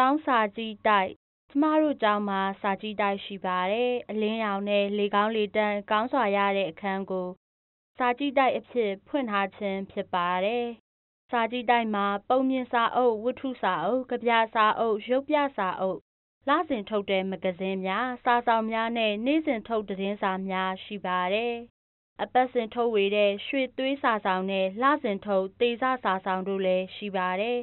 ကျောင်းစာကြည့်တိုက်ကျမတို့ကျောင်းမှာစာကြည့်တိုက်ရှိပါတယ်။အလင်းရောင်နဲ့လေကောင်းလေတန်းကောင်းစွာရတဲ့အခန်းကို စာကြည့်တိုက်အဖြစ် ဖွင့်ထားခြင်းဖြစ်ပါတယ်။စာကြည့်တိုက်မှာ ပုံမြင်စာအုပ်ဝတ္ထုစာအုပ်ကြပြစာအုပ်ရုပ်ပြစာအုပ်လစဉ်ထုတ်တဲ့မဂဇင်းများစာဆောင်များနဲ့နေ့စဉ်ထုတ်သတင်းစာများရှိပါတယ်။အပတ်စဉ်ထုတ်ဝေတဲ့ရွှေသွေးစာဆောင်နဲ့လစဉ်ထုတ်တေစာစာဆောင်တို့လည်းရှိပါတယ်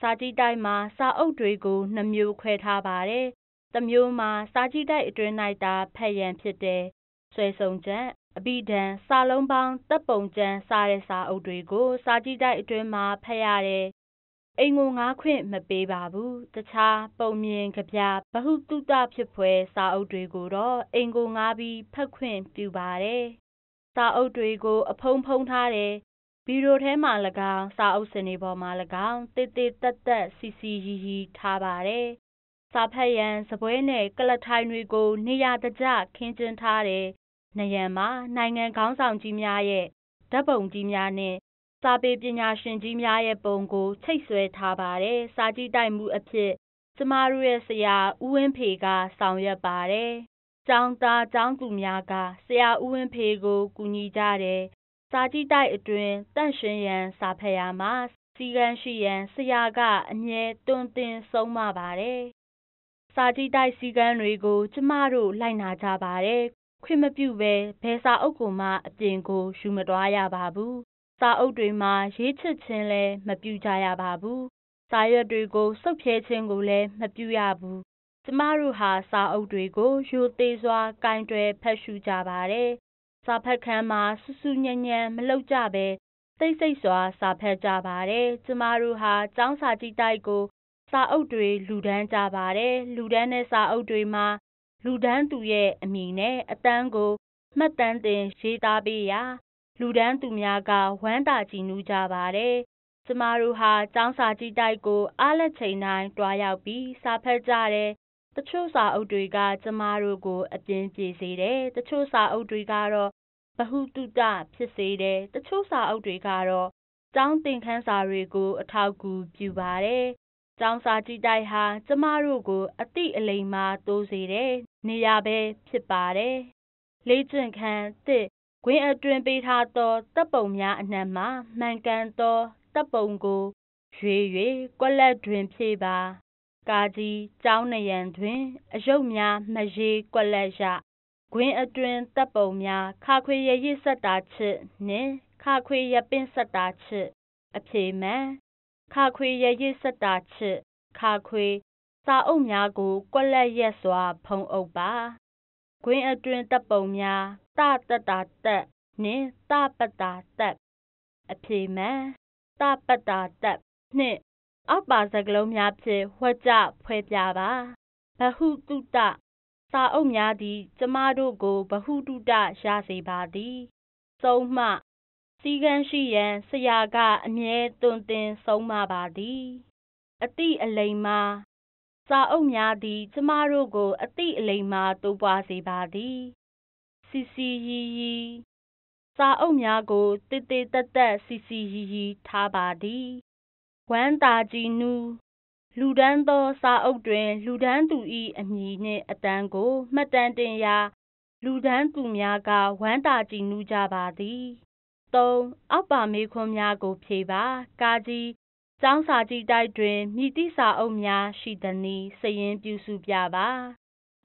စာကြည့်တိုက်မှာစာအုပ်တွေကိုနှစ်မျိုးခွဲထားပါတယ်။တမျိုးမှာစာကြည့်တိုက်အတွင်း၌သာဖတ်ရန်ဖြစ်တဲ့ဆွဲဆုံချက်၊အဘိဓာန်၊စာလုံးပေါင်း၊သက်ပုံကျမ်းစတဲ့စာအုပ်တွေကိုစာကြည့်တိုက်အတွင်းမှာဖတ်ရတယ်။အိမ်ကိုငါးခွင့်မပေးပါဘူး။တခြားပုံပြင်၊ကဗျာ၊ဗဟုသုတဖြစ်ဖွယ်စာအုပ်တွေကိုတော့အိမ်ကိုငှားပြီးဖတ်ခွင့်ပြုပါတယ်။စာအုပ်တွေကို အဖုံးဖုံးထားတယ်ဗီဒီယိုထဲမှာ၎င်း၊စာအုပ်စင်တွေပေါ်မှာ၎င်းသေးသေးသပ်သပ်စီစီရီရီထားပါတယ်။စာဖတ်ရန်စားပွဲနဲ့ကုလားထိုင်တွေကိုနေရာတကျခင်းကျင်းထားတဲ့နံရံမှာနိုင်ငံခေါင်းဆောင်ကြီးများရဲ့ဓာတ်ပုံကြီးများနဲ့စာပေပညာရှင်ကြီးများရဲ့ပုံကိုချိတ်ဆွဲထားပါတယ်။စာကြည့်တိုက်မှူးအဖြစ်ကျမတို့ရဲ့ဆရာဦးဝင်းဖေကဆောင်ရွက်ပါတယ်။ကျောင်းသားကျောင်းသူများကဆရာဦးဝင်းဖေကိုကူညီကြတယ်စာကြည့်တိုက်အတွင်းတန့်ရှင်းရန် စာဖတ်ရာမှာစည်းကမ်းရှိရန်ဆရာကအမြဲတွင်တင်ဆုံးမပါတယ်။စာကြည့်တိုက်စည်းကမ်းတွေကို ကျမတို့ လိုက်နာကြပါတယ်။ခွင့်မပြုဘဲဘယ်စာအုပ်ကိုမှအပြင်ကိုယူမသွားရပါဘူး။စာအုပ်တွေမှာ ရေးချစ်ခြင်းလည်းမပြုကြရပါဘူး။စာရွက်တွေကိုစုပ်ဖြဲခြင်းကိုလည်းမပြုရဘူး။ကျမတို့ဟာစာအုပ်တွေကိုရိုသေစွာကင်တွယ်ဖတ်ရှုကြပါတယ်စာဖတ်ခန်းမှာဆူဆူညံညံမလုပ်ကြဘဲတိတ်ဆိတ်စွာ စာဖတ်ကြပါတယ်။ကျမတို့ဟာကျောင်းစာကြည့်တိုက်ကို စာအုပ်တွေလှူဒါန်းကြပါတယ်။လှူဒါန်းတဲ့စာအုပ်တွေမှာလှူဒါန်းသူရဲ့အမည်နဲ့အတန်းကိုမှတ်တမ်းတင်ရေးသားပေးရာလှူဒါန်းသူများကဝမ်းသာကြည်နူးကြပါတယ်။ကျမတို့ဟာကျောင်းစာကြည့်တိုက်ကို အားလပ်ချိန်တိုင်းသွားရောက်ပြီးစာဖတ်ကြတယ်။တချို့စာအုပ်တွေက ကျမတို့ကိုအပြင်ပြေစေတယ်။တချို့စာအုပ်တွေကတော့ဗဟုသုတဖြစ်စေတယ်။တချို့စာအုပ်တွေကတော့ကျောင်းသင်ခန်းစာတွေကို အထောက်အကူပြုပါတယ်။ကျောင်းစာကြည့်တိုက်ဟာကျမတို့ကိုအတိအလိမ်မာတိုးစေတဲ့နေရာပဲဖြစ်ပါတယ်။လေ့ကျင့်ခန်းသစ်တွင်အတွင်ပေးထားသောတပ်ပုံများအနက်မှမှန်ကန်သောတပ်ပုံကိုရွေ၍ကွက်လက်တွင်ဖြည့်ပါ ကာကြီးကျောင်းနယံတွင်အယုတ်များမရေကွက်လက်ရကွင်းအတွင်းသတ်ပုံများခါခွေရရစ်စပ်တာချစ်နှင့်ခါခွေရပင့်စပ်တာချစ်အဖြေမှန်ခါခွေရရစ်စပ်တာချစ်ခါခွေစာအုပ်များကို ကွက်လပ်ရက်စွာ ဖုံးအုပ်ပါကွင်းအတွင်းသတ်ပုံများသသက်တာသတ်နှင့်သပတ္တာသတ်အဖြေမှန်သပတ္တာသတ်နှင့် အောက်ပါစကားလုံးများဖြင့်ဝှက်ကြဖွယ်ပြပါဗဟုသုတစာအုပ်များသည်ကျမတို့ကိုဗဟုသုတရစေပါသည်။ဆုံးမ။စည်းကမ်းရှိရန်ဆရာကအမြဲသွန်သင်ဆုံးမပါသည်။အသိအလိမ္မာ။စာအုပ်များသည်ကျမတို့ကိုအသိအလိမ္မာတိုးပွားစေပါသည်။စည်စည်ရီရီ။စာအုပ်များကိုသေသေတတ်တတ်စည်စည်ရီရီထားပါသည်။ဝမ်းသာကြည်နူးလူဒန်းသောစာအုပ်တွင် လူဒန်းသူ၏အမည်နှင့်အတန်းကိုမှတ်တမ်းတင်ရာ လူဒန်းသူများကဝမ်းသာကြည်နူးကြပါသည်၃အောက်ပါမေးခွန်းများကိုဖြေပါ ကာကြီးကျောင်းစာကြည့်တိုက်တွင်မိတိစာအုပ်များရှိသနည်းစရင်ပြုစုပြပါ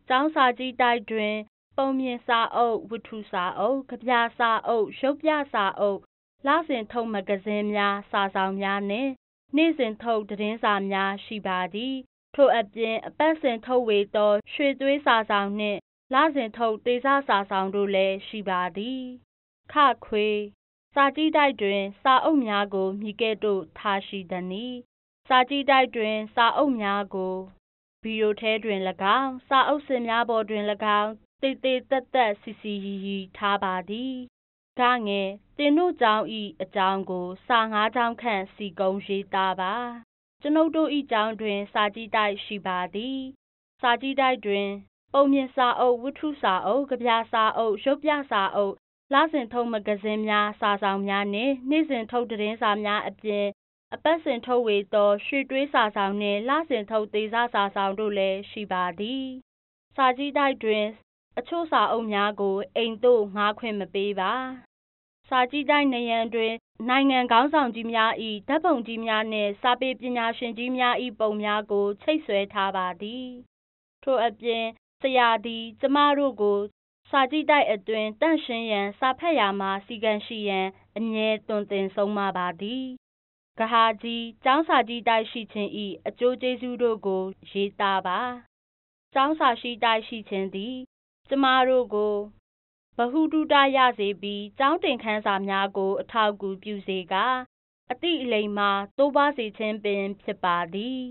ကျောင်းစာကြည့်တိုက်တွင် ပုံမြင်စာအုပ်ဝတ္ထုစာအုပ်ကြပြစာအုပ်ရုပ်ပြစာအုပ်လှဆင်ထုံးမဂဇင်းများစာဆောင်များနှင့်နေ့စဉ်ထုတ်သတင်းစာများရှိပါသည်။ထို့အပြင်အပတ်စဉ်ထုတ်ဝေသောရွှေသွေးစာဆောင်နှင့်လစဉ်ထုတ်တေစာစာဆောင်တို့လည်းရှိပါသည်။ခခွေစာကြည့်တိုက်တွင် စာအုပ်များကိုမြည်ကဲ့သို့ထားရှိသည်။စာကြည့်တိုက်တွင် စာအုပ်များကိုဗီဒီယိုထဲတွင်၎င်းစာအုပ်စင်များပေါ်တွင်၎င်းတိတ်တိတ်တတ်တတ်စီစီရီရီထားပါသည်ဒငယ်တင်တို့ကြောင်းဤအကြောင်းကို စာငါးကြောင်းခန့်စီကုံရေးသားပါ ကျွန်ုပ်တို့ဤကြောင်းတွင် စာကြည့်တိုက်ရှိပါသည် စာကြည့်တိုက်တွင်ပုံမြင်စာအုပ်ဝတ္ထုစာအုပ်ကြပြစာအုပ်ရုပ်ပြစာအုပ်လစဉ်ထုတ်မဂဇင်းများစာဆောင်များနှင့်နေ့စဉ်ထုတ်သတင်းစာများအပြင် အပတ်စဉ်ထုတ်ဝေသောရွှေတွေးစာဆောင်နှင့်လစဉ်ထုတ်သေးစားစာဆောင်တို့လည်းရှိပါသည်စာကြည့်တိုက်တွင်အချို့စာအုပ်များကို အိမ်သို့ငှားခွင့်မပေးပါစာကြည့်တိုက်နယံတွင် နိုင်ငံခေါင်းဆောင်ကြီးများ၏ဓာတ်ပုံကြီးများနှင့် စာပေပညာရှင်ကြီးများ၏ပုံများကိုချိတ်ဆွဲထားပါသည်။ထို့အပြင်ဆရာသည်ကျမတို့ကို စာကြည့်တိုက်အတွင်းသန့်ရှင်းရန်စာဖတ်ရာမှာစည်းကမ်းရှိရန်အမြဲသွန်သင်ဆုံးမပါသည်။ဂဟာကြီး၊ကျောင်းစာကြည့်တိုက်ရှိခြင်း၏အကျိုးကျေးဇူးတို့ကို ရေးသားပါ။ကျောင်းစာကြည့်တိုက်ရှိခြင်းသည်ကျမတို့ကိုဗဟုသုတရစေပြီးကျောင်းတင်ခန်းစာများကိုအထောက်အကူပြုစေကာအသည့်အလိမ္မာတိုးပွားစေခြင်းပင် ဖြစ်ပါသည်